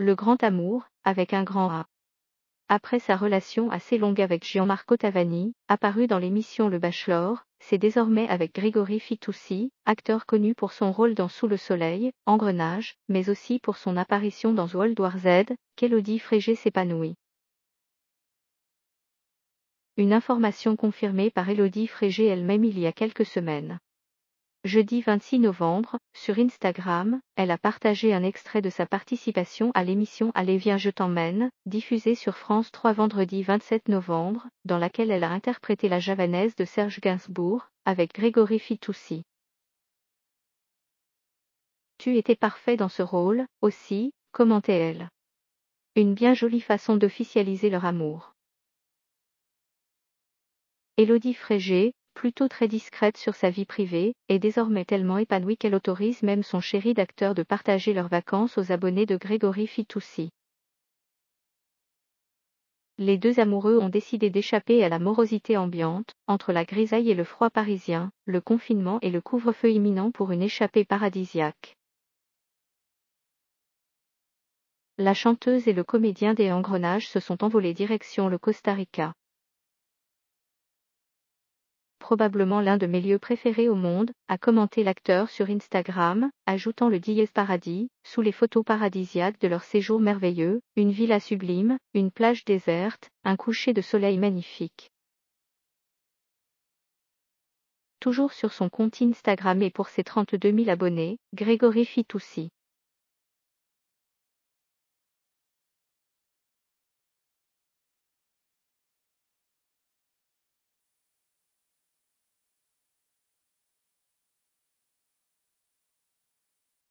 Le Grand Amour, avec un grand A. Après sa relation assez longue avec Gianmarco Tavani, apparu dans l'émission Le Bachelor, c'est désormais avec Grégory Fitoussi, acteur connu pour son rôle dans Sous le soleil, Engrenage, mais aussi pour son apparition dans World War Z, qu'Elodie Frégé s'épanouit. Une information confirmée par Elodie Frégé elle-même il y a quelques semaines. Jeudi 26 novembre, sur Instagram, elle a partagé un extrait de sa participation à l'émission Allez viens je t'emmène, diffusée sur France 3 vendredi 27 novembre, dans laquelle elle a interprété la javanaise de Serge Gainsbourg, avec Grégory Fitoussi. Tu étais parfait dans ce rôle, aussi, commentait-elle. Une bien jolie façon d'officialiser leur amour. Élodie Frégé, plutôt très discrète sur sa vie privée, est désormais tellement épanouie qu'elle autorise même son chéri d'acteur de partager leurs vacances aux abonnés de Grégory Fitoussi. Les deux amoureux ont décidé d'échapper à la morosité ambiante, entre la grisaille et le froid parisien, le confinement et le couvre-feu imminent pour une échappée paradisiaque. La chanteuse et le comédien des engrenages se sont envolés direction le Costa Rica probablement l'un de mes lieux préférés au monde, a commenté l'acteur sur Instagram, ajoutant le Dies Paradis, sous les photos paradisiaques de leur séjour merveilleux, une villa sublime, une plage déserte, un coucher de soleil magnifique. Toujours sur son compte Instagram et pour ses 32 000 abonnés, Grégory aussi.